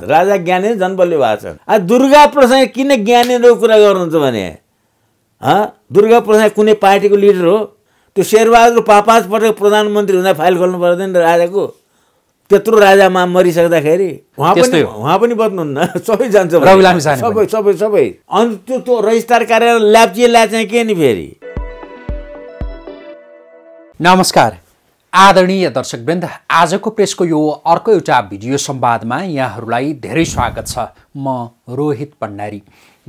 राजा ज्ञानेन्द्र बलियो भएको छ दुर्गा प्रसाद किन ज्ञानेन्द्रको कुरा गर्नुहुन्छ भने दुर्गा प्रसाद कुनै पार्टीको लिडर हो त्यो शेरबहादुर पाँच पटक प्रधानमन्त्री हुँदा फाइल गर्नु पर्दैन राजाको त्यत्रो राजामा मरिसक्दाखेरि उहाँ पनि उहाँ पनि बच्नुहुन्न सबै जान्छ सबै सबै सबै अनि त्यो त्यो रजिस्टार कार्यालय ल्याप्चिए चाहिँ के नि फेरि नमस्कार आदरणीय दर्शकवृन्द आजको प्रेसको यो अर्को एउटा भिडियो संवादमा यहाँहरूलाई धेरै स्वागत छ म रोहित पण्डारी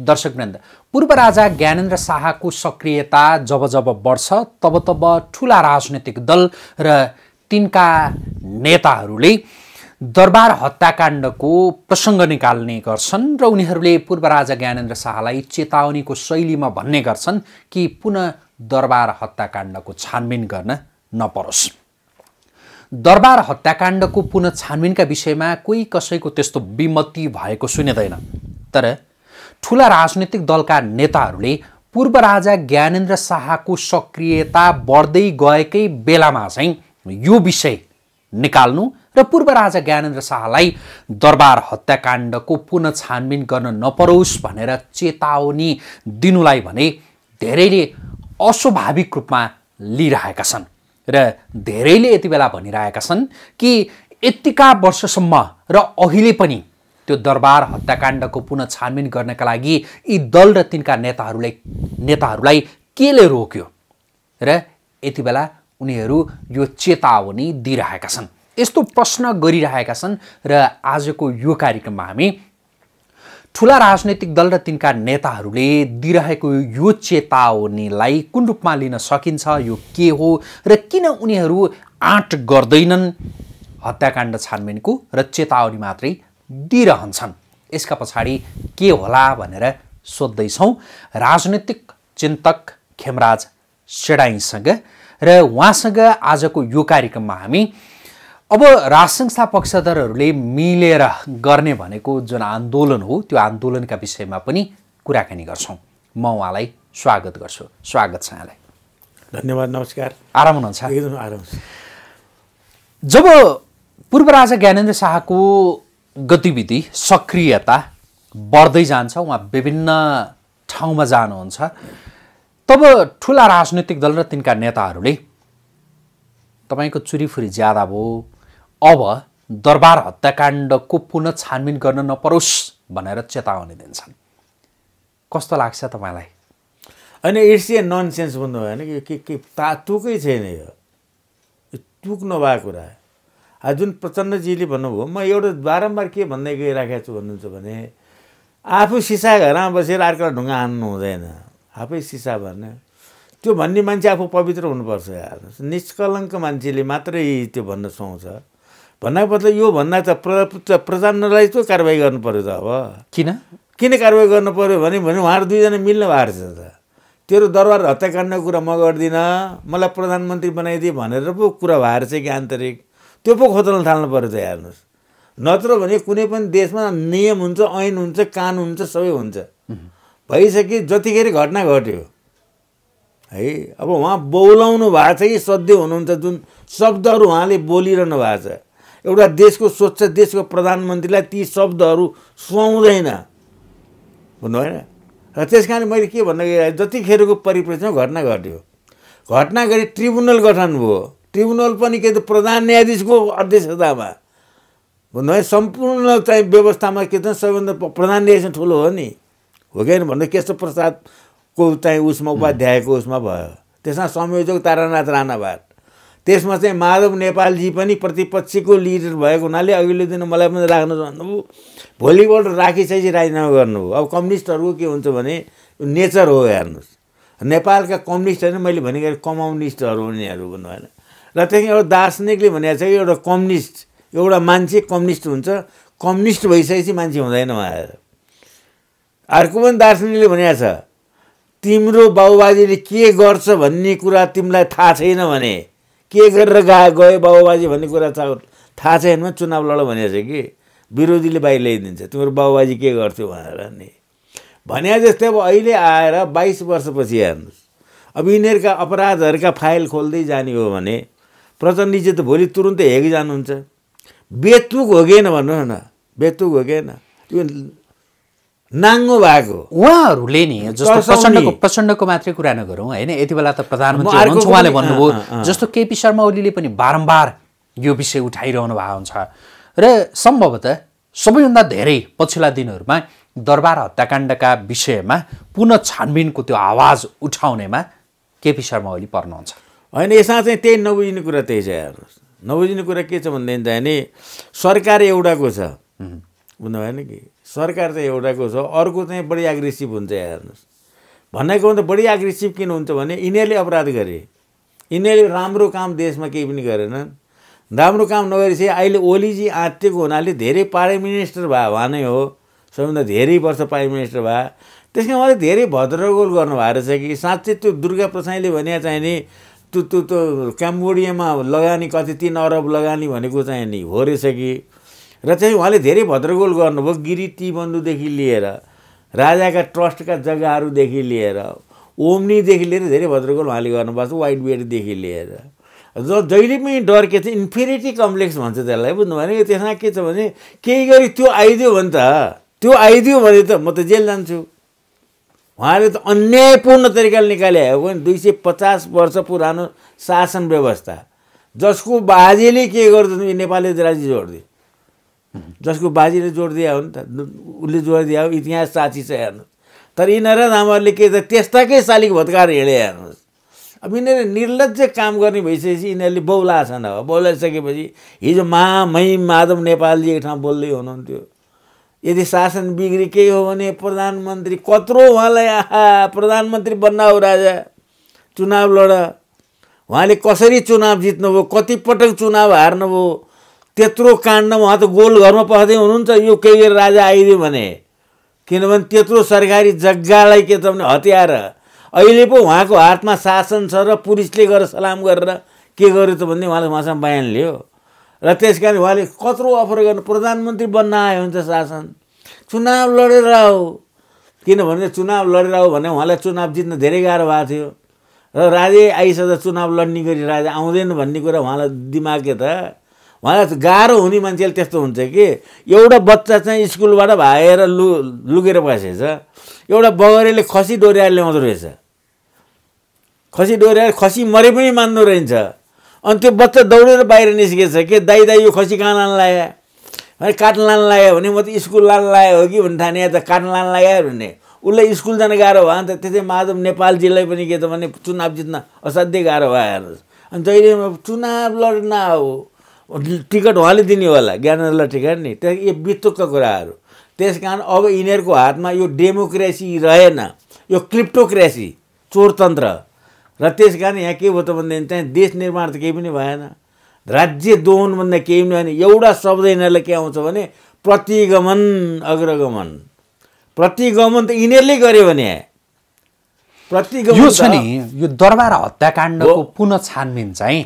दर्शकवृन्द पूर्व राजा ज्ञानेन्द्र शाहको सक्रियता जब जब बढ्छ तब तब ठुला राजनैतिक दल र तिनका नेताहरूले दरबार हत्याकाण्डको प्रसङ्ग निकाल्ने गर्छन् र उनीहरूले पूर्व राजा ज्ञानेन्द्र शाहलाई चेतावनीको शैलीमा भन्ने गर्छन् कि पुनः दरबार हत्याकाण्डको छानबिन गर्न नपरोस् दरबार हत्याकाण्डको पुनः छानबिनका विषयमा कोही कसैको त्यस्तो विमति भएको सुनिँदैन तर ठुला राजनैतिक दलका नेताहरूले पूर्व राजा ज्ञानेन्द्र शाहको सक्रियता बढ्दै गएकै बेलामा चाहिँ यो विषय निकाल्नु र पूर्व राजा ज्ञानेन्द्र शाहलाई दरबार हत्याकाण्डको पुनः छानबिन गर्न नपरोस् भनेर चेतावनी दिनुलाई भने धेरैले अस्वाभाविक रूपमा लिइरहेका छन् र धेरैले यति बेला भनिरहेका छन् कि यत्तिका वर्षसम्म र अहिले पनि त्यो दरबार हत्याकाण्डको पुनः छानबिन गर्नका लागि यी दल र तिनका नेताहरूलाई नेताहरूलाई केले रोक्यो र यति बेला उनीहरू यो चेतावनी दिइरहेका छन् यस्तो प्रश्न गरिरहेका छन् र आजको यो कार्यक्रममा हामी ठुला राजनैतिक दल र तिनका नेताहरूले दिइरहेको यो चेतावनीलाई कुन रूपमा लिन सकिन्छ यो के हो र किन उनीहरू आँट गर्दैनन् हत्याकाण्ड छानबिनको र चेतावनी मात्रै दिइरहन्छन् यसका पछाडि के होला भनेर सोध्दैछौँ राजनैतिक चिन्तक खेमराज सेडाइसँग र उहाँसँग आजको यो कार्यक्रममा हामी अब संस्था पक्षधरहरूले मिलेर गर्ने भनेको जुन आन्दोलन हो त्यो आन्दोलनका विषयमा पनि कुराकानी गर्छौँ म उहाँलाई स्वागत गर्छु स्वागत छ यहाँलाई धन्यवाद नमस्कार आराम हुनुहुन्छ एकदम आराम जब पूर्व राजा ज्ञानेन्द्र शाहको गतिविधि सक्रियता बढ्दै जान्छ उहाँ विभिन्न ठाउँमा जानुहुन्छ तब ठुला राजनैतिक दल र तिनका नेताहरूले तपाईँको चुरीफुरी ज्यादा भयो अब दरबार हत्याकाण्डको पुनः छानबिन गर्न नपरोस् भनेर चेतावनी दिन्छन् कस्तो लाग्छ तपाईँलाई होइन इट्स ए नन सेन्स भन्नुभयो भने के के तातुकै छैन यो तुक नभएको कुरा आज जुन प्रचण्डजीले भन्नुभयो म एउटा बारम्बार के भन्दै गइराखेको छु भन्नुहुन्छ भने आफू सिसा घरमा बसेर अर्कालाई ढुङ्गा हान्नु हुँदैन आफै सिसा भन्यो त्यो भन्ने मान्छे आफू पवित्र हुनुपर्छ निष्कलङ्क मान्छेले मात्रै त्यो भन्न सुहाउँछ भन्नाको मतलब यो भन्दा त प्रजा प्रचण्डलाई त्यो कारवाही गर्नु पर्यो त अब किन किन कारवाही गर्नु पऱ्यो भने उहाँहरू दुईजना मिल्न भएको छ त तेरो दरबार हत्याकाण्डको कुरा म गर्दिनँ मलाई प्रधानमन्त्री बनाइदिए भनेर पो कुरा भएर चाहिँ कि आन्तरिक त्यो पो खोतल्न थाल्नु पर्यो त हेर्नुहोस् नत्र भने कुनै पनि देशमा नियम हुन्छ ऐन हुन्छ कानुन हुन्छ सबै हुन्छ भइसके जतिखेर घटना घट्यो है अब उहाँ बोलाउनु भएको छ कि सध्य हुनुहुन्छ जुन शब्दहरू उहाँले बोलिरहनु भएको छ एउटा देशको स्वच्छ देशको प्रधानमन्त्रीलाई ती शब्दहरू सुहाउँदैन भन्नु होइन र त्यस कारण मैले के भन्न जतिखेरको परिप्रेक्षमा घटना घट्यो घटना गरी ट्रिब्युनल गठन भयो ट्रिब्युनल पनि के त प्रधान न्यायाधीशको अध्यक्षतामा भन्नु है सम्पूर्ण चाहिँ व्यवस्थामा के त सबैभन्दा प्रधान न्यायाधीश ठुलो हो नि हो कि भन्दा केशव प्रसादको चाहिँ उसमा उपाध्यायको उसमा भयो त्यसमा संयोजक तारानाथ राणाबाट त्यसमा चाहिँ माधव नेपालजी पनि प्रतिपक्षीको लिडर भएको हुनाले अघिल्लो दिन मलाई पनि राख्नु भन्नुभयो भोलिपल्ट राखिसकेपछि राजीनामा गर्नुभयो अब कम्युनिस्टहरूको के हुन्छ भने नेचर हो हेर्नुहोस् नेपालका कम्युनिस्ट होइन मैले भनेको कम्युनिस्टहरू उनीहरू भन्नु भएन र त्यहाँदेखि एउटा दार्शनिकले भनेको छ कि एउटा कम्युनिस्ट एउटा मान्छे कम्युनिस्ट हुन्छ कम्युनिस्ट भइसकेपछि मान्छे हुँदैन उहाँ अर्को पनि दार्शनिकले भनेको छ तिम्रो बाबुबाजीले के गर्छ भन्ने कुरा तिमीलाई थाहा छैन भने के गरेर गए गयो बाबुबाजी भन्ने कुरा चाहिँ थाहा छैन चुनाव लड भनेको छ कि विरोधीले बाहिर ल्याइदिन्छ तिम्रो बाबुबाजी के गर्थ्यो भनेर नि भने जस्तै अब अहिले आएर बाइस वर्षपछि हेर्नुहोस् अब यिनीहरूका अपराधहरूका फाइल खोल्दै जाने हो भने प्रचण्डजी त भोलि तुरुन्तै जानुहुन्छ बेतुक हो कि भन्नुहोस् न बेतुक हो कि यो नाङ्गो भएको उहाँहरूले नि जस्तो प्रचण्डको प्रचण्डको मात्रै कुरा नगरौँ होइन यति बेला त प्रधानमन्त्री उहाँले भन्नुभयो जस्तो केपी शर्मा ओलीले पनि बारम्बार यो विषय उठाइरहनु भएको हुन्छ र सम्भवतः सबैभन्दा धेरै पछिल्ला दिनहरूमा दरबार हत्याकाण्डका विषयमा पुनः छानबिनको त्यो आवाज उठाउनेमा केपी शर्मा ओली पर्नुहुन्छ होइन यसमा चाहिँ त्यही नबुझ्ने कुरा त्यही छ हेर्नुहोस् नबुझ्ने कुरा के छ भनेदेखि चाहिँ नि सरकार एउटाको छ बुझ्नु भएन कि सरकार चाहिँ एउटाको छ अर्को चाहिँ बढी एग्रेसिभ हुन्छ यहाँ हेर्नुहोस् भन्नेको भन्दा बढी एग्रेसिभ किन हुन्छ भने यिनीहरूले अपराध गरे यिनीहरूले राम्रो काम देशमा केही पनि गरेनन् राम्रो काम नगरेपछि अहिले ओलीजी आँटेको हुनाले धेरै प्राइम मिनिस्टर भए भए नै हो सबैभन्दा धेरै वर्ष प्राइम मिनिस्टर भए त्यस कारण उहाँले धेरै भद्रगोल गर्नुभएको रहेछ कि साँच्चै त्यो दुर्गा प्रसाईले भने चाहिँ नि त्यो त्यो त्यो क्याम्बोडियामा लगानी कति तिन अरब लगानी भनेको चाहिँ नि हो रहेछ कि र चाहिँ उहाँले धेरै भद्रगोल गर्नुभयो गिरी तिबन्धुदेखि लिएर राजाका ट्रस्टका जग्गाहरूदेखि लिएर ओम्नीदेखि लिएर धेरै भद्रगोल उहाँले गर्नुभएको छ वाइट बेडदेखि लिएर ज जहिले पनि डर के छ इन्फेरिटी कम्प्लेक्स भन्छ त्यसलाई बुझ्नु भने त्यसमा के छ भने केही गरी त्यो आइदियो भने त त्यो आइदियो भने त म त जेल जान्छु उहाँले त अन्यायपूर्ण तरिकाले निकाले हो भने दुई सय पचास वर्ष पुरानो शासन व्यवस्था जसको बाजेले के गर्दैन नेपाली राज्य जोडिदियो जसको बाजेले दिए हो नि त उसले जोड हो इतिहास साथी छ हेर्नु तर यिनीहरू नामहरूले के त त्यस्ताकै शालिक भत्कार हिँडे हेर्नुहोस् अब यिनीहरू निर्लज काम गर्ने भइसकेपछि यिनीहरूले बौला छन् अब बौलाइसकेपछि हिजो महामै माधव नेपालजी एक ठाउँ बोल्दै हुनुहुन्थ्यो यदि शासन बिग्री केही हो भने प्रधानमन्त्री कत्रो उहाँलाई आहा प्रधानमन्त्री बन्न हो राजा चुनाव लड उहाँले कसरी चुनाव जित्नुभयो कतिपटक चुनाव हार्नुभयो त्यत्रो काण्ड उहाँ त गोल घरमा पस्दै हुनुहुन्छ यो केही बेर राजा आइदियो भने किनभने त्यत्रो सरकारी जग्गालाई के त भने हतियार अहिले पो उहाँको हातमा शासन छ र पुलिसले गएर सलाम गरेर के गर्यो त भन्ने उहाँले उहाँसँग बयान लियो र त्यस कारण उहाँले कत्रो अफर गर्नु प्रधानमन्त्री बन्न आयो हुन्छ शासन चुनाव लडेर आऊ किनभने चुनाव लडेर आऊ भने उहाँलाई चुनाव जित्न धेरै गाह्रो भएको थियो र राजै आइसक्दा चुनाव लड्ने गरी राजा आउँदैन भन्ने कुरा उहाँलाई दिमाग त उहाँलाई गाह्रो हुने मान्छेले त्यस्तो हुन्छ कि एउटा बच्चा चाहिँ स्कुलबाट भाएर लु लुगेर बसेछ एउटा बगरेले खसी डोर्याएर ल्याउँदो रहेछ खसी डोर्याएर खसी मरे पनि मान्दो रहेछ अनि त्यो बच्चा दौडेर बाहिर निस्केछ के दाइ दाइ यो खसी कहाँ लान लाग्यो भने काट्न लान लाग्यो भने म त स्कुल लान लाग्यो हो कि भन्ने थाहा त काट्न लान लाग्यो भने उसलाई स्कुल जान गाह्रो भयो अन्त त्यसै माधव नेपालजीलाई पनि के त भने चुनाव जित्न असाध्यै गाह्रो भयो हेर्नुहोस् अनि जहिले चुनाव लड्न हो टिकट उहाँले दिने होला ज्ञानेन्द्रलाई टिकट नि त्यहाँ यो बितुक्क कुराहरू त्यस कारण अब यिनीहरूको हातमा यो डेमोक्रेसी रहेन यो क्रिप्टोक्रेसी चोरतन्त्र र त्यस कारण यहाँ के भयो त भनेदेखि चाहिँ देश निर्माण त केही पनि भएन राज्य दोहन भन्दा केही पनि भएन एउटा शब्द यिनीहरूलाई के आउँछ भने प्रतिगमन अग्रगमन प्रतिगमन त यिनीहरूले गर्यो भने यहाँ यो छ नि यो दरबार हत्याकाण्डको पुनः छानबिन चाहिँ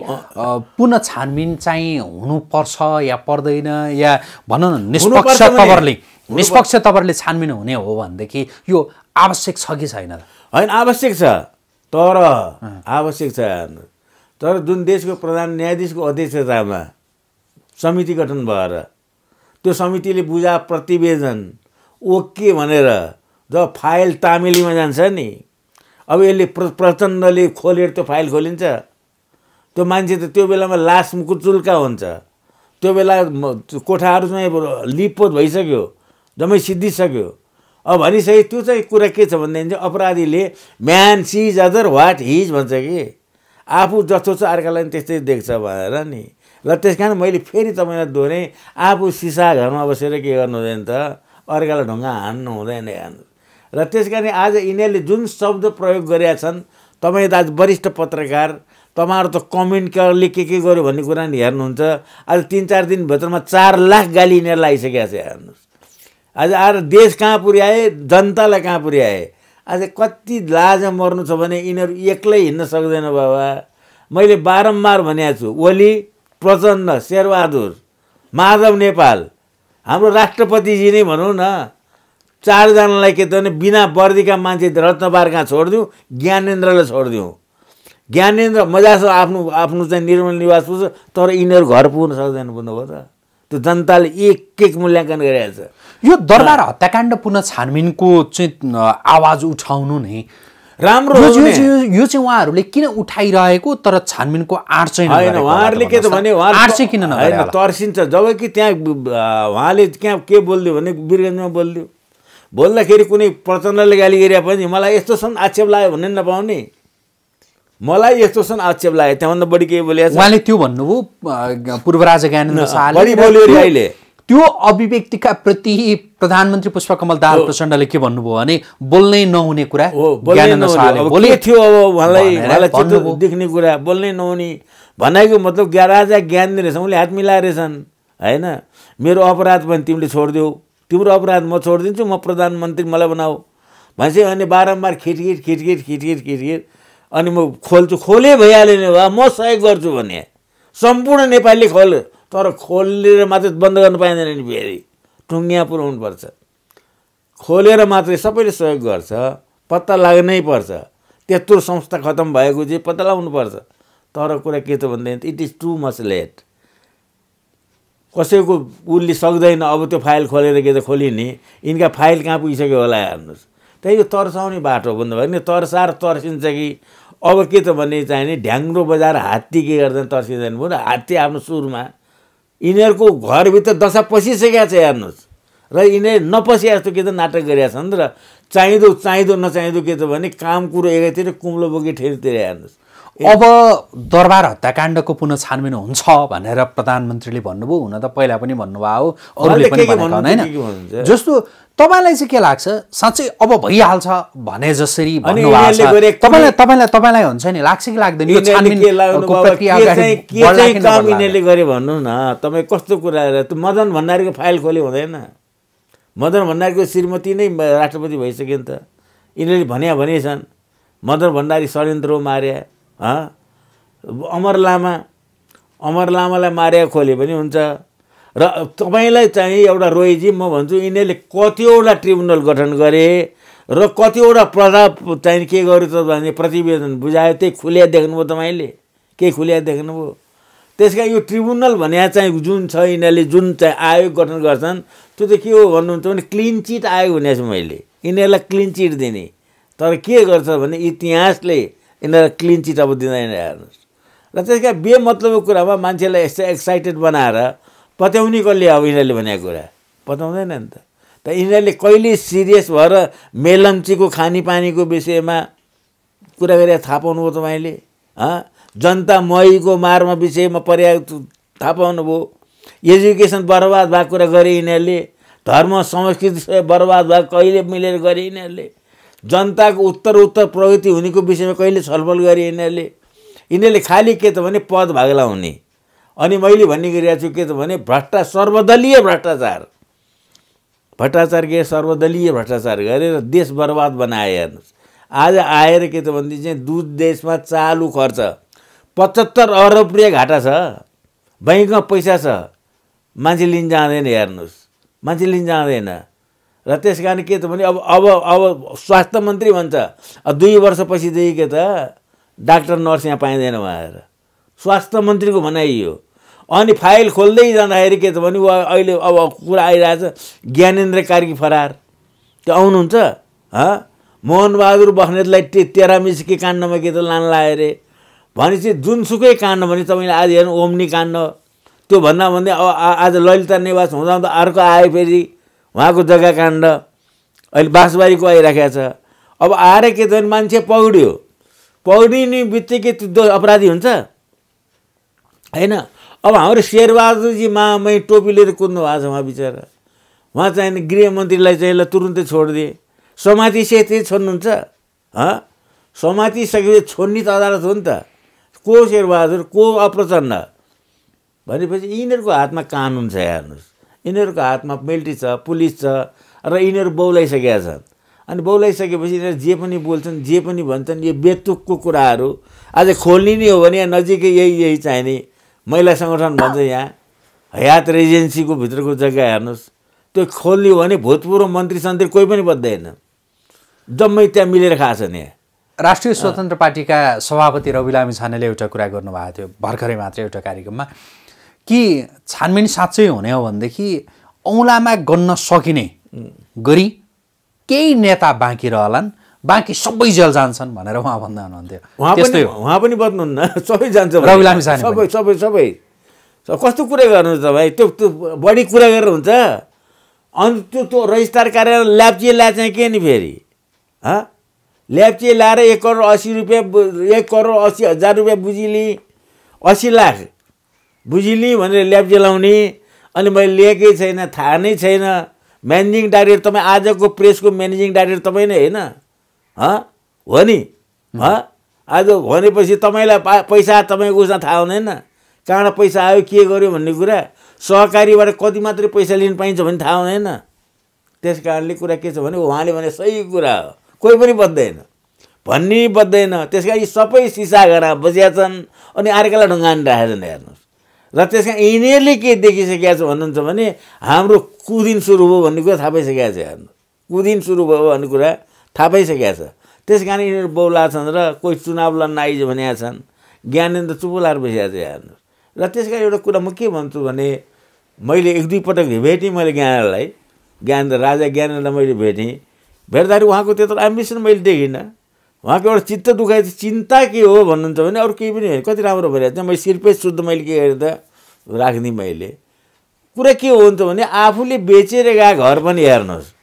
पुनः छानबिन चाहिँ हुनुपर्छ या पर्दैन या भनौँ न निष्पक्ष तपाईँले निष्पक्ष तपाईँले छानबिन हुने हो भनेदेखि यो आवश्यक छ कि छैन होइन आवश्यक छ तर आवश्यक छ तर जुन देशको प्रधान न्यायाधीशको अध्यक्षतामा समिति गठन भएर त्यो समितिले बुझा प्रतिवेदन ओके भनेर जब फाइल तामिलीमा जान्छ नि अब यसले प्र प्रचण्डले खोलेर त्यो फाइल खोलिन्छ त्यो मान्छे त त्यो बेलामा लास कुचुल्का हुन्छ त्यो बेला कोठाहरू चाहिँ लिपोत भइसक्यो जम्मै सिद्धिसक्यो अब भनिसके त्यो चाहिँ कुरा के छ भनेदेखि चाहिँ अपराधीले man sees other what his भन्छ कि आफू जस्तो छ अर्कालाई त्यस्तै देख्छ भनेर नि र त्यस कारण मैले फेरि तपाईँलाई दोहोऱ्याएँ आफू सिसा घरमा बसेर के गर्नु हुँदैन त अर्कालाई ढुङ्गा हान्नु हुँदैन हेर्नु र त्यस कारण आज यिनीहरूले जुन शब्द प्रयोग गरेका छन् तपाईँ त आज वरिष्ठ पत्रकार तपाईँहरू त कमेन्ट कलरले के के गर्यो भन्ने कुरा नि हेर्नुहुन्छ आज तिन चार दिनभित्रमा चार लाख गाली यिनीहरूलाई आइसकेका छ हेर्नुहोस् आज आएर देश कहाँ पुर्याए जनतालाई कहाँ पुर्याए आज कति लाज मर्नु छ भने यिनीहरू एक्लै हिँड्न सक्दैन बाबा मैले बारम्बार भनेको छु ओली प्रचण्ड शेरबहादुर माधव नेपाल हाम्रो राष्ट्रपतिजी नै भनौँ न चारजनालाई के त भने बिना वर्दीका मान्छे रत्नबार कहाँ छोडिदिउँ ज्ञानेन्द्रलाई छोडिदिउँ ज्ञानेन्द्र मजासँग आफ्नो आफ्नो चाहिँ निर्मल निवास पुग्छ तर यिनीहरू घर पुग्न सक्दैन बुझ्नुभयो त त्यो जनताले एक एक मूल्याङ्कन गरिरहेछ यो दरबार हत्याकाण्ड पुनः छानबिनको चाहिँ आवाज उठाउनु नै राम्रो यो चाहिँ उहाँहरूले किन उठाइरहेको तर छानबिनको आँट चाहिँ होइन उहाँहरूले के त भने आँट चाहिँ किन तर्सिन्छ जब त्यहाँ उहाँले त्यहाँ के बोलिदियो भने वीरगन्जमा बोलिदियो बोल्दाखेरि कुनै प्रचण्डले गाली गरे पनि मलाई यस्तो छन् आक्षेप लाग्यो भन्ने नपाउने मलाई यस्तो छन् आक्षेप लाग्यो त्यहाँभन्दा बढी केही बोले उहाँले त्यो भन्नुभयो पूर्वराज ज्ञानेन्द्र त्यो अभिव्यक्तिका प्रति प्रधानमन्त्री पुष्पकमल दाहाल प्रचण्डले के भन्नुभयो भने बोल्नै नहुने कुरा थियो अब उहाँलाई चित्त देख्ने कुरा बोल्नै नहुने भनेको मतलब राजा ज्ञान रहेछ उसले हात मिलाएर रहेछन् होइन मेरो अपराध पनि तिमीले छोडिदेऊ तिम्रो अपराध म छोडिदिन्छु म प्रधानमन्त्री मलाई बनाऊ भनेपछि अनि बारम्बार खिटखिट खिटखिट खिटखिट खिटखिट अनि म खोल्छु खोले भइहाल्यो नि भए म सहयोग गर्छु भने सम्पूर्ण नेपाली खोल तर खोलेर मात्रै बन्द गर्नु पाइँदैन नि फेरि टुङ्गिया पुऱ्याउनुपर्छ खोलेर मात्रै सबैले सहयोग गर्छ पत्ता लाग्नै पर्छ त्यत्रो संस्था खतम भएको चाहिँ पत्ता लगाउनुपर्छ तर कुरा के छ भनेदेखि it is too much late कसैको उसले सक्दैन अब त्यो फाइल खोलेर के त खोलिने यिनका फाइल कहाँ पुगिसक्यो होला हेर्नुहोस् त्यही यो तर्साउने बाटो भन्नुभयो नि तर्सार तर्सिन्छ कि अब के त भने चाहिँ नि ढ्याङ्ग्रो बजार हात्ती के गर्दैन तर्सिँदैन भन्नु हात्ती आफ्नो सुरुमा यिनीहरूको घरभित्र दशा पसिसकेको छ हेर्नुहोस् र यिनीहरू नपसे जस्तो के त नाटक छ नि र चाहिँदो चाहिँदो नचाहिँदो के त भने काम कुरो एकातिर कुम्लो बोकी ठेरीतिर हेर्नुहोस् अब दरबार हत्याकाण्डको पुनः छानबिन हुन्छ भनेर प्रधानमन्त्रीले भन्नुभयो हुन त पहिला पनि भन्नुभयो अरूले पनि भनेको होइन जस्तो तपाईँलाई चाहिँ के लाग्छ साँच्चै अब भइहाल्छ भने जसरी तपाईँलाई तपाईँलाई तपाईँलाई हुन्छ नि लाग्छ कि लाग्दैन गरे भन्नु न तपाईँ कस्तो कुरा मदन भण्डारीको फाइल खोले हुँदैन मदन भण्डारीको श्रीमती नै राष्ट्रपति भइसक्यो नि त यिनीहरूले भन्या भनेछन् मदन भण्डारी षड्यन्त्र मार्या अमर लामा अमर लामालाई मारिया खोले पनि हुन्छ र तपाईँलाई चाहिँ एउटा रोहिजी म भन्छु यिनीहरूले कतिवटा ट्रिब्युनल गठन गरे र कतिवटा प्रजा चाहिँ के गर्यो त भने प्रतिवेदन बुझायो त्यही खुलिया देख्नुभयो तपाईँले केही खुलिया देख्नुभयो त्यस कारण यो ट्रिब्युनल भने चाहिँ जुन छ यिनीहरूले जुन चाहिँ आयोग गठन गर्छन् त्यो त के हो भन्नुहुन्छ भने क्लिन चिट आयोग भनेको मैले यिनीहरूलाई क्लिन चिट दिने तर के गर्छ भने इतिहासले यिनीहरू क्लिन चिट अब दिँदैन हेर्नुहोस् र त्यस कारण बेमतलबको कुरामा मान्छेलाई यस्तो एक्साइटेड बनाएर पत्याउने कसले अब यिनीहरूले भनेको कुरा पत्याउँदैन नि त त यिनीहरूले कहिले सिरियस भएर मेलम्चीको खानेपानीको विषयमा कुरा गरेर थाहा पाउनुभयो तपाईँले जनता महीको मारमा विषयमा पर्या थाहा पाउनुभयो एजुकेसन बर्बाद भएको कुरा गरे यिनीहरूले धर्म संस्कृति बर्बाद भएको कहिले मिलेर गरे यिनीहरूले जनताको उत्तर उत्तर प्रगति हुनेको विषयमा कहिले छलफल गरे यिनीहरूले यिनीहरूले खालि के त भने पद भागला हुने अनि मैले भन्ने गरिरहेको छु के त भने भ्रष्टा सर्वदलीय भ्रष्टाचार भ्रष्टाचार के सर्वदलीय भ्रष्टाचार गरेर देश बर्बाद बनाए हेर्नुहोस् आज आएर के त भनेदेखि चाहिँ दुध देशमा चालु खर्च पचहत्तर अरब रुपियाँ घाटा छ ब्याङ्कमा पैसा छ मान्छे लिन जाँदैन हेर्नुहोस् मान्छे लिन जाँदैन र त्यस कारण के त भने अब अब अब स्वास्थ्य मन्त्री भन्छ दुई वर्षपछिदेखि के त डाक्टर नर्स यहाँ पाइँदैन उहाँ स्वास्थ्य मन्त्रीको भनाइ यो अनि फाइल खोल्दै जाँदाखेरि के त भने उहाँ अहिले अब कुरा आइरहेछ ज्ञानेन्द्र कार्की फरार त्यो आउनुहुन्छ मोहनबहादुर बस्नेतलाई टे तेरामिसकी काण्डमा के त लान लायो अरे भनेपछि जुनसुकै काण्ड भने तपाईँले आज हेर्नु ओम्नी काण्ड त्यो भन्दा भन्दै अब आज ललिता निवास हुँदा हुँदा अर्को आयो फेरि उहाँको जग्गा काण्ड अहिले बाँसबारीको आइराखेको छ अब आएर के छ मान्छे पौड्यो पौडिने बित्तिकै त्यो अपराधी हुन्छ होइन अब हाम्रो शेरबहादुरजी मामै टोपी लिएर कुद्नु भएको छ उहाँ बिचरा उहाँ चाहिँ गृहमन्त्रीलाई चाहिँ यसलाई तुरुन्तै छोडिदिए समाति समातिसके छोड्नुहुन्छ समातिसकेपछि छोड्ने त अदालत हो नि त को शेरबहादुर को अप्रचण्ड भनेपछि यिनीहरूको हातमा कानुन छ हेर्नुहोस् यिनीहरूको हातमा मिल्ट्री छ पुलिस छ र यिनीहरू बौलाइसकेका छन् अनि बौलाइसकेपछि यिनीहरू जे पनि बोल्छन् जे पनि भन्छन् यो बेतुकको कुराहरू आज खोल्ने नै हो भने यहाँ नजिकै यही यही चाहिने महिला सङ्गठन भन्छ यहाँ हयात रेजेन्सीको भित्रको जग्गा हेर्नुहोस् त्यो खोल्ने हो भने भूतपूर्व मन्त्री सन्त्री कोही पनि बद्दैन जम्मै त्यहाँ मिलेर खाछन् यहाँ राष्ट्रिय स्वतन्त्र पार्टीका सभापति रवि लामी छानेले एउटा कुरा गर्नुभएको थियो भर्खरै मात्र एउटा कार्यक्रममा कि छानबिन साँच्चै हुने हो भनेदेखि औँलामा गन्न सकिने गरी केही नेता बाँकी रहलान् बाँकी सबै जेल जान्छन् भनेर उहाँ भन्दै हुनुहुन्थ्यो उहाँ पनि बस्नुहुन्न सबै जान्छ रवि लामी सबै सबै सबै कस्तो कुरा गर्नुहुन्छ तपाईँ त्यो त्यो बढी कुरा गरेर हुन्छ अनि त्यो त्यो रजिस्टार कार्यालय ल्याए चाहिँ के नि फेरि ल्याप्चे ल्याएर एक करोड असी रुपियाँ एक करोड असी हजार रुपियाँ बुझिली असी लाख बुझिली भनेर जलाउने अनि मैले लिएकै छैन थाहा नै छैन म्यानेजिङ डाइरेक्टर तपाईँ आजको प्रेसको म्यानेजिङ डाइरेक्टर तपाईँ नै होइन हो नि आज भनेपछि तपाईँलाई पा पैसा तपाईँको उसमा थाहा हुँदैन कहाँबाट पैसा आयो के गर्यो भन्ने कुरा सहकारीबाट कति मात्रै पैसा लिन पाइन्छ भने थाहा हुँदैन त्यस कारणले कुरा के छ भने उहाँले भने सही कुरा हो कोही पनि बद्दैन भन्ने बद्दैन त्यस कारण यी सबै सिसा सिसाघरा बजिया छन् अनि अर्कालाई ढुङ्गानी राखेछन् हेर्नुहोस् र त्यस कारण यिनीहरूले के देखिसकेका छ भन्नुहुन्छ भने हाम्रो कुदिन सुरु भयो भन्ने कुरा थाहा पाइसकेका छ हेर्नु कुदिन सुरु भयो भन्ने कुरा थाहा पाइसकेका छ त्यस कारण यिनीहरू बौला छन् र कोही चुनाव लड्न आइज भनेका छन् ज्ञानेन्द्र चुपुलाहरू बसिरहेको छ हेर्नु र त्यस कारण एउटा कुरा म के भन्छु भने मैले एक दुईपटक भेटेँ मैले ज्ञानेन्द्रलाई ज्ञानेन्द्र राजा ज्ञानेन्द्रलाई मैले भेटेँ भेट्दाखेरि उहाँको त्यत्रो एम्बिसन मैले देखिनँ उहाँको एउटा चित्त दुखाइ चिन्ता के हो भन्नुहुन्छ भने अरू केही पनि होइन कति राम्रो भइरहेको छ मैले सिर्पे शुद्ध मैले के गर्दा राख्ने मैले कुरा के हो त भने आफूले बेचेर गएको घर पनि हेर्नुहोस्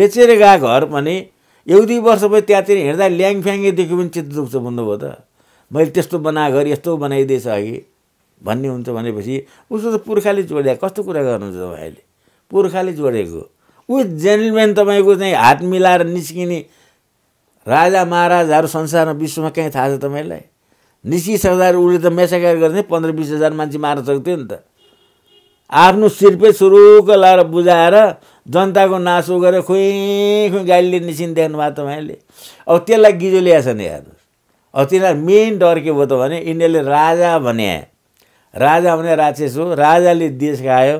बेचेर गएको घर पनि एक दुई वर्ष भयो त्यहाँतिर हिँड्दा ल्याङफ्याङ्गेदेखि पनि चित्त दुख्छ भन्नुभयो त मैले त्यस्तो बनाएको घर यस्तो बनाइदिएछ अघि भन्ने हुन्छ भनेपछि उसको त पुर्खाले जोडिएको कस्तो कुरा गर्नुहुन्छ तपाईँले पुर्खाले जोडेको ऊ जेन्टलम्यान तपाईँको चाहिँ हात मिलाएर निस्किने राजा महाराजाहरू संसारमा विश्वमा कहीँ थाहा छ तपाईँलाई सरदार उसले त मेसाकार गर्ने पन्ध्र बिस हजार मान्छे मार्न सक्थ्यो नि त आफ्नो सिर्पै सुरुको लाएर बुझाएर जनताको नासो गरेर खुइँ खुइ गाडीले निस्किन देख्नु भएको तपाईँले अब त्यसलाई गिजो ल्याएछ नि हेर्नुहोस् अब तिनीहरू मेन डर के भयो त भने यिनीहरूले राजा भने राजा भने राक्षस हो राजाले देश गायो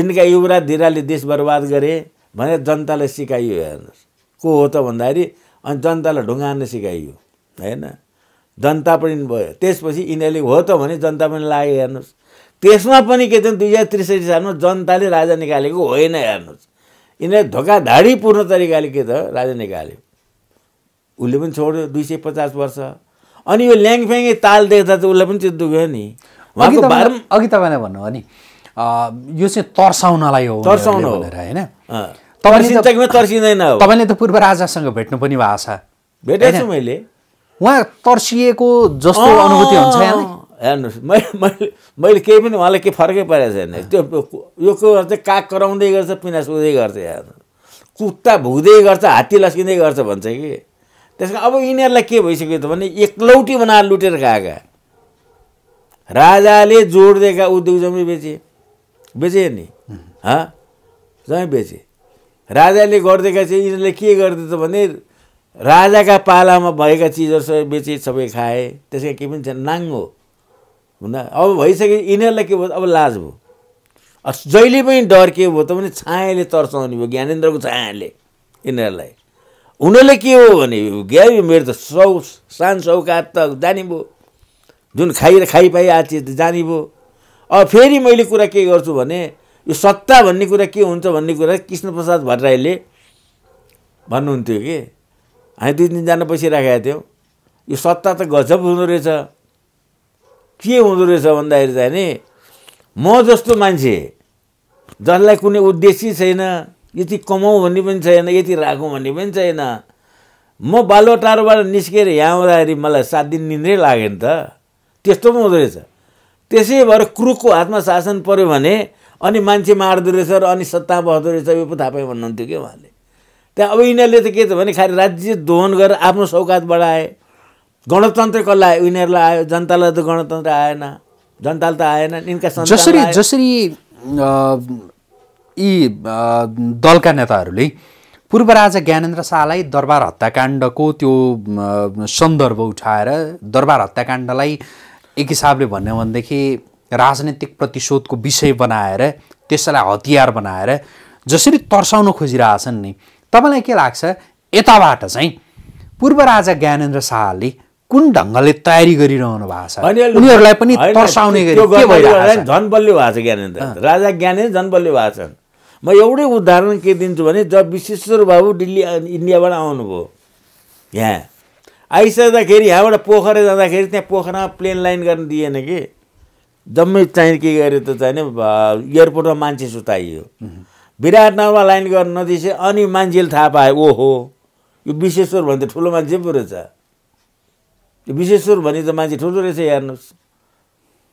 यिनका युवराज धिराले देश बर्बाद गरे भने जनतालाई सिकाइयो हेर्नुहोस् को हो त भन्दाखेरि अनि जनतालाई ढुङ्गा हान्न सिकाइयो होइन जनता पनि भयो त्यसपछि यिनीहरूले हो त भने जनता पनि लाग्यो हेर्नुहोस् त्यसमा पनि के छ दुई हजार त्रिसठी सालमा जनताले राजा निकालेको होइन हेर्नुहोस् यिनीहरूले पूर्ण तरिकाले के त राजा निकाल्यो उसले पनि छोड्यो दुई सय पचास वर्ष अनि यो ल्याङफ्याङ्गे ताल देख्दा त उसलाई पनि त्यो दुख्यो नि अघि तपाईँलाई भन्नुभयो नि यो चाहिँ तर्साउनलाई हो तर्साउनु होइन तर्सिँदैन तपाईँले त पूर्व राजासँग भेट्नु पनि भएको छ भेटेको छु मैले उहाँ तर्सिएको जस्तो अनुभूति हुन्छ हेर्नुहोस् मैले मैले केही पनि उहाँलाई केही फरकै परेको छैन त्यो यो के गर्छ काग कराउँदै गर्छ पिनास उदै गर्छ हेर्नु कुत्ता भुक्दै गर्छ हात्ती लस्किँदै गर्छ भन्छ कि कारण अब यिनीहरूलाई के भइसक्यो त भने एकलौटी बनाएर लुटेर गएका राजाले जोड दिएका उद्योग जम्मै बेचे बेचे नि हँ जहीँ बेचे राजाले गरिदिएका चाहिँ यिनीहरूले के गरिदियो त भने राजाका पालामा भएका चिजहरू सबै बेचे सबै खाए त्यसका केही पनि छैन नाङ्गो हुन अब भइसक्यो यिनीहरूलाई के भयो अब लाज भयो जहिले पनि डर के भयो त भने छायाले तर्साउने भयो ज्ञानेन्द्रको छायाले यिनीहरूलाई उनीहरूले के हो भने ग्या मेरो त सौ सान सौकात त जाने भयो जुन खाइ खाइपाइ आचिज त जाने भयो अब फेरि मैले कुरा के गर्छु भने यो सत्ता भन्ने कुरा के हुन्छ भन्ने कुरा कृष्णप्रसाद भट्टराईले भन्नुहुन्थ्यो कि हामी दुई तिनजना बसिराखेका थियौँ यो सत्ता त गजब हुँदो रहेछ के हुँदो रहेछ भन्दाखेरि चाहिँ नि म जस्तो मान्छे जसलाई कुनै उद्देश्य छैन यति कमाउँ भन्ने पनि छैन यति राखौँ भन्ने पनि छैन म टाढोबाट निस्केर यहाँ आउँदाखेरि मलाई सात दिन निन्द्रै लाग्यो नि त त्यस्तो पनि हुँदो रहेछ त्यसै भएर क्रुकको हातमा शासन पऱ्यो भने अनि मान्छे मार्दो रहेछ र अनि सत्ता बस्दो रहेछ यो पो थाहा पाएँ भन्नुहुन्थ्यो क्या उहाँले त्यहाँ अब यिनीहरूले त के छ भने खालि राज्य दोहन गरेर आफ्नो सौकात बढाए गणतन्त्र कसलाई आयो यिनीहरूलाई आयो जनतालाई त गणतन्त्र आएन जनताले त आएन यिनका जसरी जसरी यी दलका नेताहरूले पूर्व राजा ज्ञानेन्द्र शाहलाई दरबार हत्याकाण्डको त्यो सन्दर्भ उठाएर दरबार हत्याकाण्डलाई एक हिसाबले भन्यो भनेदेखि राजनैतिक प्रतिशोधको विषय बनाएर त्यसलाई हतियार बनाएर जसरी तर्साउन खोजिरहेछन् नि तपाईँलाई के लाग्छ यताबाट चाहिँ पूर्व राजा ज्ञानेन्द्र शाहले कुन ढङ्गले तयारी गरिरहनु भएको छ उनीहरूलाई पनि तर्साउने झन् बलियो भएको छ ज्ञानेन्द्र राजा ज्ञानेन्द्र झन् बलियो भएको छन् म एउटै उदाहरण के दिन्छु भने जब विश्वेश्वर बाबु दिल्ली इन्डियाबाट आउनुभयो यहाँ आइसक्दाखेरि यहाँबाट पोखरा जाँदाखेरि त्यहाँ पोखरामा प्लेन लाइन गर्न दिएन कि जम्मै चाहिँ के गर्यो त चाहिँ एयरपोर्टमा मान्छे सुताइयो विराटनगरमा लाइन गर्न नदिसे अनि मान्छेले थाहा पायो ओहो यो विश्वेश्वर भने त ठुलो मान्छे पो रहेछ यो विश्वेश्वर भने त मान्छे ठुलो रहेछ हेर्नुहोस्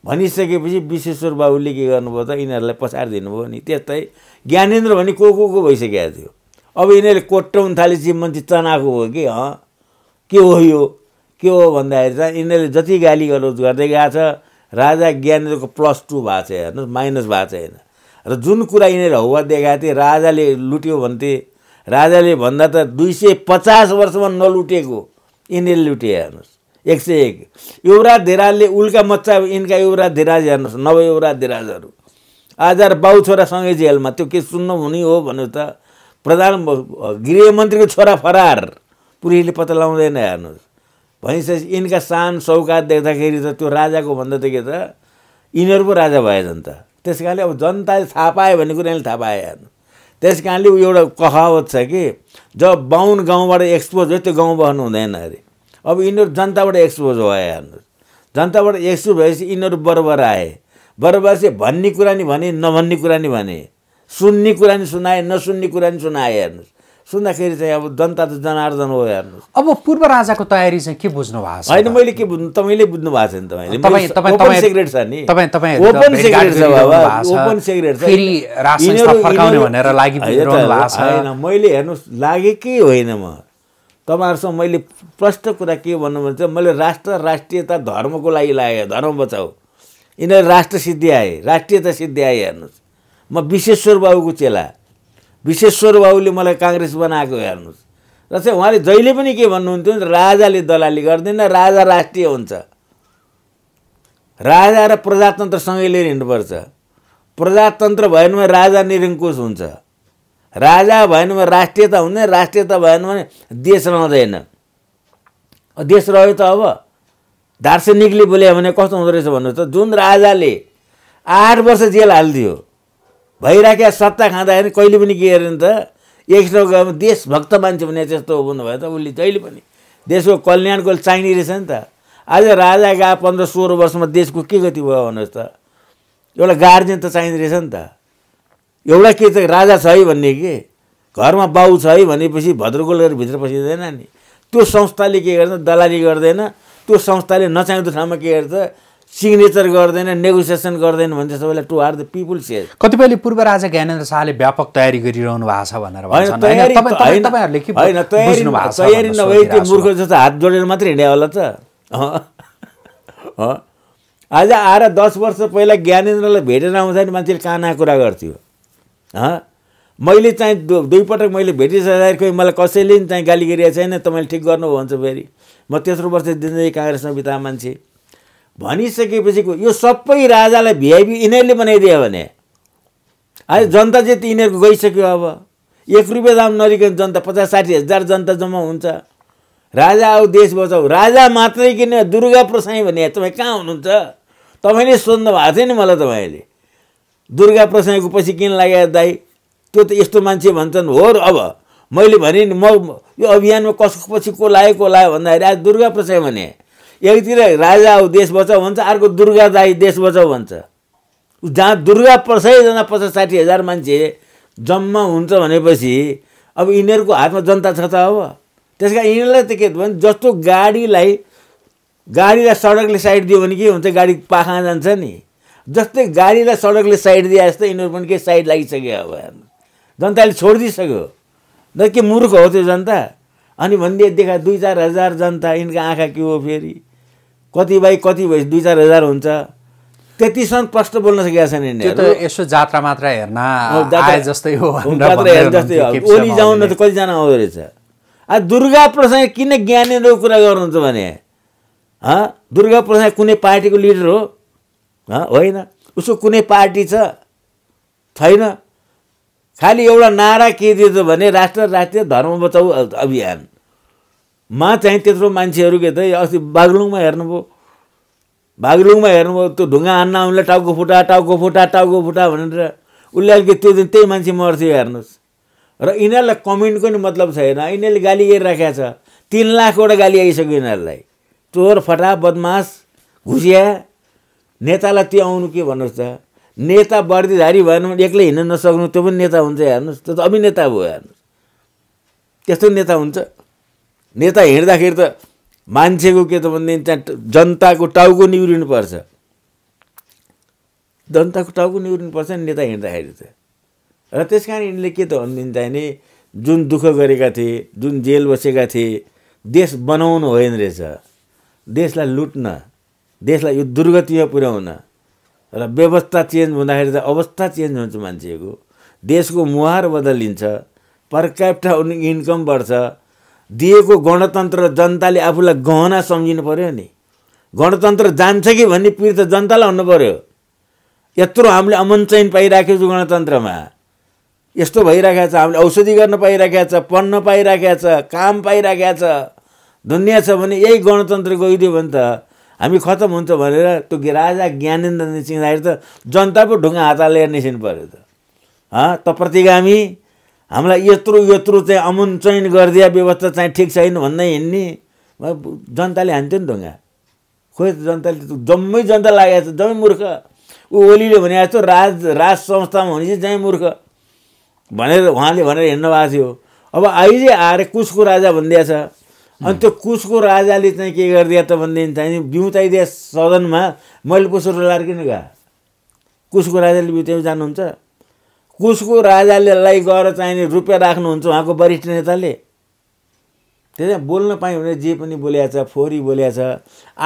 भनिसकेपछि विश्वेश्वर बाबुले के गर्नुभयो त यिनीहरूलाई पछाडि दिनुभयो नि त्यस्तै ज्ञानेन्द्र भने को को को भइसकेको थियो अब यिनीहरूले कोट्याउनु चाहिँ मान्छे चनाएको हो कि अँ के हो यो के हो भन्दाखेरि त यिनीहरूले जति गाली गरोज गर्दै गएको छ राजा ज्ञानेन्द्रको प्लस टू भएको छ हेर्नुहोस् माइनस भएको छैन र जुन कुरा यिनीहरू हौवा देखाएको थिए राजाले लुट्यो भन्थे राजाले भन्दा त दुई सय पचास वर्षमा नलुटेको यिनीहरूले लुटे हेर्नुहोस् एक सय एक युवराज धिराजले उल्का मच्चा यिनका युवराज धिराज हेर्नुहोस् नव युवराज धिराजहरू आज बाउ छोरासँगै जेलमा त्यो के सुन्नु हुने हो भन्नु त प्रधान गृहमन्त्रीको छोरा फरार पुलिसले पत्ता लगाउँदैन हेर्नुहोस् भनिसकेपछि यिनका सान सौकात देख्दाखेरि त त्यो राजाको भन्दा त के त यिनीहरू पो राजा भए झन् त त्यस कारणले अब जनताले थाहा पायो भन्ने कुरा यिनले थाहा हेर्नु त्यस कारणले ऊ एउटा कहावत छ कि जब बाहुन गाउँबाट एक्सपोज भयो त्यो गाउँ बस्नु हुँदैन अरे अब यिनीहरू जनताबाट एक्सपोज भयो हेर्नुहोस् जनताबाट एक्सपोज भएपछि यिनीहरू बरबर आए बरबर चाहिँ भन्ने कुरा नि भने नभन्ने कुरा नि भने सुन्ने कुरा नि सुनाए नसुन्ने कुरा नि सुनाए हेर्नुहोस् सुन्दाखेरि चाहिँ अब जनता त जनार्दन हो हेर्नु अब पूर्व राजाको तयारी चाहिँ के बुझ्नु भएको छ होइन मैले के बुझ्नु तपाईँले बुझ्नु भएको तपाईँले ओपन सेक्रेट छ नि तपाईँ तपाईँ ओपन सेक्रेट छ बाबा ओपन भनेर लागि होइन मैले हेर्नुहोस् लागेकै होइन म तपाईँहरूसँग मैले प्रष्ट कुरा के भन्नु भने चाहिँ मैले राष्ट्र राष्ट्रियता धर्मको लागि लागेँ धर्म बचाऊ यिनीहरू राष्ट्र सिद्धि आए राष्ट्रियता सिद्धि आए हेर्नुहोस् म विश्वेश्वर बाबुको चेला विश्वेश्वर बाबुले मलाई काङ्ग्रेस बनाएको हेर्नुहोस् र चाहिँ उहाँले जहिले पनि के भन्नुहुन्थ्यो राजाले दलाली गर्दैन राजा राष्ट्रिय हुन्छ राजा र प्रजातन्त्रसँगै लिएर हिँड्नुपर्छ प्रजातन्त्र भएन भने राजा निरङ्कुश हुन्छ राजा भएन भने राष्ट्रियता हुँदैन राष्ट्रियता भएन भने देश रहँदैन देश रह्यो त अब दार्शनिकले बोल्यो भने कस्तो हुँदो रहेछ भन्नु त जुन राजाले आठ वर्ष जेल हालिदियो भइराख्या सत्ता खाँदाखेरि कहिले पनि के अरे त एक सौ गएमा देशभक्त मान्छे भने त्यस्तो हुनुभयो त उसले जहिले पनि देशको कल्याणको चाहिने रहेछ नि त आज राजा गा पन्ध्र सोह्र वर्षमा देशको के गति भयो भन्नुहोस् त एउटा गार्जेन त चाहिने रहेछ नि त एउटा के त राजा छ है भन्ने कि घरमा बाउ छ है भनेपछि भद्रगोल गरेर भित्र पसिँदैन नि त्यो संस्थाले के गर्छ दलाली गर्दैन त्यो संस्थाले नचाहिँदो ठाउँमा के गर्छ सिग्नेचर गर्दैन नेगोसिएसन गर्दैन भने सबैलाई to are the people share कतिपयले पूर्व राजा ज्ञानेन्द्र शाहले व्यापक तयारी गरिरहनु भएको छ भनेर होइन तयारी नभए त्यो मूर्ख जस्तो हात जोडेर मात्रै हिँडे होला त आज आएर दस वर्ष पहिला ज्ञानेन्द्रलाई भेटेर आउँदा नि मान्छेले काना कुरा गर्थ्यो मैले चाहिँ दुईपटक मैले भेटिसक्दाखेरि खोइ मलाई कसैले पनि चाहिँ गाली गरिरहेको छैन तपाईँले ठिक गर्नुभयो भन्छ फेरि म तेस्रो वर्ष दिँदै काङ्ग्रेसमा बिताए मान्छे भनिसकेपछि यो सबै राजालाई भिआइपी यिनीहरूले बनाइदियो भने अहिले जनता चाहिँ यिनीहरूको गइसक्यो अब एक रुपियाँ दाम नलिकन जनता पचास साठी हजार जनता जम्मा हुन्छ राजा आऊ देश बचाऊ राजा मात्रै किन दुर्गा प्रसाई भने तपाईँ कहाँ हुनुहुन्छ तपाईँले सोध्नु भएको थियो नि मलाई तपाईँले दुर्गा प्रसाईको पछि किन लाग्यो दाई त्यो त यस्तो मान्छे भन्छन् हो र अब मैले भने नि म यो अभियानमा कसको पछि को लाग्यो को लाग्यो भन्दाखेरि आज दुर्गा प्रसाई भने एकतिर राजा हो देश बचाऊ भन्छ अर्को दुर्गा दाई देश बचाऊ भन्छ जहाँ दुर्गा सयजना पचास साठी हजार मान्छे जम्मा हुन्छ भनेपछि अब यिनीहरूको हातमा जनता छ त अब त्यस कारण यिनीहरूलाई त के भने जस्तो गाडीलाई गाडीलाई सडकले साइड दियो भने के हुन्छ गाडी पाखा जान्छ नि जस्तै गाडीलाई सडकले साइड दिए जस्तो यिनीहरू पनि के साइड लागिसक्यो अब जनताले छोडिदिइसक्यो न के मूर्ख हो त्यो जनता अनि भनिदिए देखा दुई चार हजार जनता यिनको आँखा के हो फेरि कति बाई कति भइस दुई चार हजार हुन्छ त्यतिसम्म प्रश्न बोल्न सकेका छैन यसो जात्रा मात्र हेर्न जस्तै हो ओली जाउँ न त कतिजना आउँदो रहेछ आ दुर्गा प्रसाद किन ज्ञानेन्द्रको कुरा गर्नुहुन्छ भने दुर्गा प्रसाद कुनै पार्टीको लिडर हो होइन उसको कुनै पार्टी छ छैन खालि एउटा नारा के दिएछ भने राष्ट्र राष्ट्रिय धर्म बचाउ अभियान मा चाहिँ त्यत्रो मान्छेहरू के त अस्ति बागलुङमा हेर्नुभयो बागलुङमा हेर्नुभयो त्यो ढुङ्गा हान्न उसले टाउको फुटा टाउको फुटा टाउको फुटा भनेर उसले अलिकति त्यो दिन त्यही मान्छे मर्थ्यो हेर्नुहोस् र यिनीहरूलाई कमेन्टको नि मतलब छैन यिनीहरूले गाली गरिराखेको छ तिन लाखवटा गाली आइसक्यो यिनीहरूलाई चोर फटा बदमास घुसिया नेतालाई त्यो आउनु के भन्नुहोस् त नेता वर्दीधारी भएन भने एक्लै हिँड्न नसक्नु त्यो पनि नेता हुन्छ हेर्नुहोस् त्यो त अभिनेता भयो हेर्नुहोस् त्यस्तो नेता हुन्छ नेता हिँड्दाखेरि त मान्छेको के त भनेदेखि त्यहाँ जनताको टाउको निहुरिनुपर्छ जनताको टाउको निहुरिनुपर्छ नि नेता हिँड्दाखेरि त र त्यस कारण यिनले के त भनिदिन्छ भने जुन दुःख गरेका थिए जुन जेल बसेका थिए देश बनाउनु होइन रहेछ देशलाई लुट्न देशलाई यो दुर्गतिमा पुर्याउन र व्यवस्था चेन्ज हुँदाखेरि त अवस्था चेन्ज हुन्छ मान्छेको देशको मुहार बदलिन्छ पर क्यापिटा इन्कम बढ्छ दिएको गणतन्त्र जनताले आफूलाई गहना सम्झिनु पऱ्यो नि गणतन्त्र जान्छ कि भन्ने पीडित जनतालाई हुनु पऱ्यो यत्रो हामीले अमन चयन पाइराखेको छु गणतन्त्रमा यस्तो भइरहेको छ हामीले औषधि गर्न पाइरहेको छ पढ्न पाइरहेको छ काम पाइरहेको छ दुनियाँ छ भने यही गणतन्त्र गइदियो भने त हामी खत्तम हुन्छ भनेर त्यो राजा ज्ञानेन्द्र निस्किँदाखेरि त जनता पो ढुङ्गा हात हालेर निस्किनु पऱ्यो त त प्रतिगामी हामीलाई यत्रो यत्रो चाहिँ अमुन चयन गरिदिया व्यवस्था चाहिँ ठिक छैन भन्दै हिँड्ने जनताले हान्थ्यो नि ढुङ्गा खोइ जनताले जम्मै जनता लागेको छ जम्मै मूर्ख ऊ ओलीले भने जस्तो राज राज संस्थामा हुने चाहिँ जहीँ मूर्ख भनेर उहाँले भनेर हिँड्नु भएको थियो अब अहिले आएर कुसको राजा छ अनि त्यो कुसको राजाले चाहिँ के गरिदिया त भनिदिनु चाहिँ बिउताइदिए सदनमा मैले पो लाएर किन गएको कुसको राजाले बिउताइ जानुहुन्छ कुसको राजाले लाई गएर चाहिने रुपियाँ राख्नुहुन्छ उहाँको वरिष्ठ नेताले त्यही बोल्न पायो भने जे पनि बोल्या छ फोहोरी बोल्या छ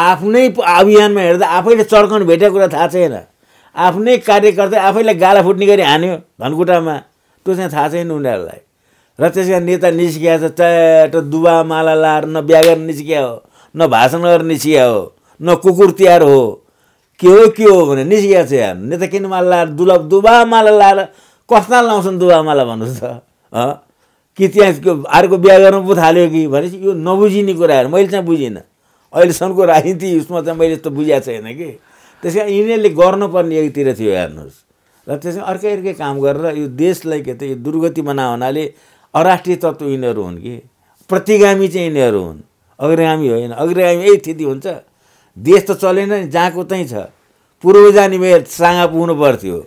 आफ्नै अभियानमा हेर्दा आफैले चर्कन भेटेको कुरा थाहा छैन आफ्नै कार्यकर्ता आफैलाई गाला फुट्ने गरी हान्यो धनकुटामा त्यो चाहिँ थाहा छैन उनीहरूलाई र त्यस कारण नेता निस्किया छ च्याट दुवा माला लाएर न ब्यागर निस्किया हो न भाषण गरेर निस्किया हो न कुकुर तिहार हो के हो के हो भने निस्किया छ यहाँ नेता किन माला लाएर दुलभ दुबा माला लाएर कस्ता लाउँछन् दुवामालाई भन्नुहोस् त कि त्यहाँ अर्को बिहा गर्नु पो थाल्यो कि भनेपछि यो नबुझिने कुराहरू मैले चाहिँ बुझिनँ अहिलेसम्मको राजनीति उसमा चाहिँ मैले यस्तो बुझाएको छैन कि त्यस कारण यिनीहरूले गर्नुपर्ने एकतिर थियो हेर्नुहोस् र त्यस कारण अर्कै अर्कै काम गरेर यो देशलाई के त यो दुर्गति बना हुनाले अराष्ट्रिय तत्त्व यिनीहरू हुन् कि प्रतिगामी चाहिँ यिनीहरू हुन् अग्रगामी होइन अग्रगामी यही स्थिति हुन्छ देश त चलेन नि जहाँको त्यहीँ छ जाने मेरो साँगा पुग्नु पर्थ्यो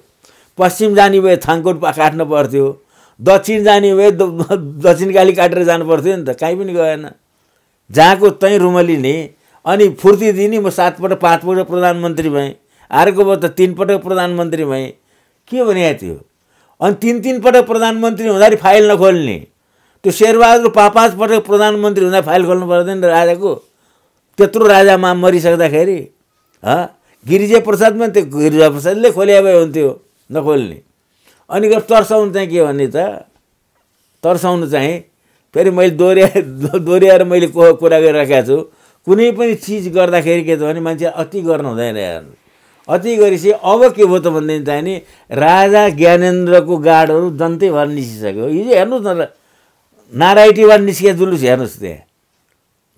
पश्चिम जाने भए थाङकोट काट्न पर्थ्यो दक्षिण जाने भए दक्षिणकाली काटेर जानु पर्थ्यो नि त काहीँ पनि गएन जहाँको तैँ रुमलिने अनि फुर्ती दिने म सातपटक पाँचपटक प्रधानमन्त्री भएँ अर्को भयो त तिनपटक प्रधानमन्त्री भएँ के भने थियो अनि तिन तिनपटक प्रधानमन्त्री हुँदाखेरि फाइल नखोल्ने त्यो शेरबहादुर पाँच पाँच पटक प्रधानमन्त्री हुँदा फाइल खोल्नु पर्दैन राजाको त्यत्रो राजामा मरिसक्दाखेरि गिरिजा प्रसादमा त्यो गिरिजा प्रसादले खोल्या भए हुन्थ्यो नखोल्ने अनि गएर तर्साउनु चाहिँ के भन्ने त तर्साउनु चाहिँ फेरि मैले दोहोऱ्या दोहोऱ्याएर मैले को कुरा गरिराखेको छु कुनै पनि चिज गर्दाखेरि के त भने मान्छे अति गर्नु हुँदैन हेर्नु अति गरेपछि अब के भयो त भनेदेखि चाहिँ नि राजा ज्ञानेन्द्रको गाडहरू जन्तैभर निस्किसक्यो हिजो हेर्नुहोस् न नाराइटीबाट निस्किया जुलुस हेर्नुहोस् त्यहाँ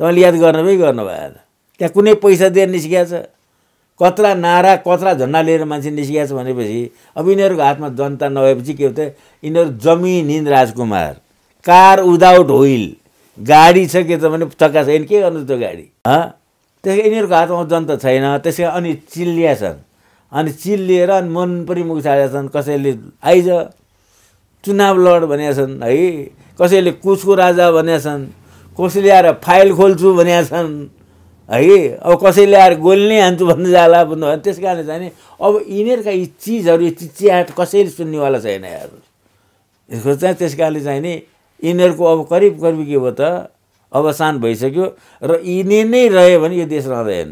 तपाईँले याद भयो गर्नुभयो त्यहाँ कुनै पैसा दिएर निस्किया छ कत्रा नारा कत्रा झन्डा लिएर मान्छे निस्किएको छ भनेपछि अब यिनीहरूको हातमा जनता नभएपछि के हो त यिनीहरू जमिन राजकुमार कार विदाउट व्हिल गाडी छ के त भने चक्का छैन के गर्नु त्यो गाडी त्यसै यिनीहरूको हातमा जनता छैन त्यसै अनि चिल्लिया छन् अनि चिल्लिएर अनि पनि मुख छाडेका छन् कसैले आइज चुनाव लड भनेका छन् है कसैले कुसको राजा भनेका छन् कसैले आएर फाइल खोल्छु भनेका छन् है अब कसैले आएर गोली नै हान्छु भन्दै जाला भन्नु त्यस कारणले चाहिँ अब यिनीहरूका यी चिजहरू यो चिचियाट कसैले सुन्नेवाला छैन यार यसको चाहिँ त्यस कारणले चाहिँ नि यिनीहरूको अब करिब करिब के हो त अवसान भइसक्यो र यिनी नै रह्यो भने यो देश रहँदैन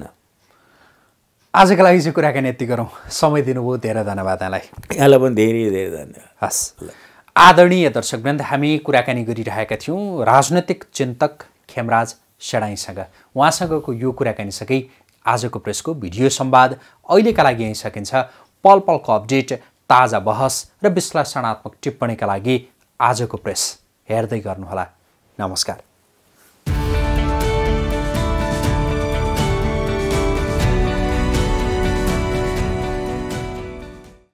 आजको लागि चाहिँ कुराकानी यति गरौँ समय दिनुभयो धेरै धन्यवाद यहाँलाई यहाँलाई पनि धेरै धेरै धन्यवाद हस् आदरणीय दर्शकवृन्द हामी कुराकानी गरिरहेका थियौँ राजनैतिक चिन्तक खेमराज सेडाईसँग उहाँसँगको यो सकै आजको प्रेसको भिडियो सम्वाद अहिलेका लागि यहीँ सकिन्छ पल पलको अपडेट ताजा बहस र विश्लेषणात्मक टिप्पणीका लागि आजको प्रेस हेर्दै गर्नुहोला नमस्कार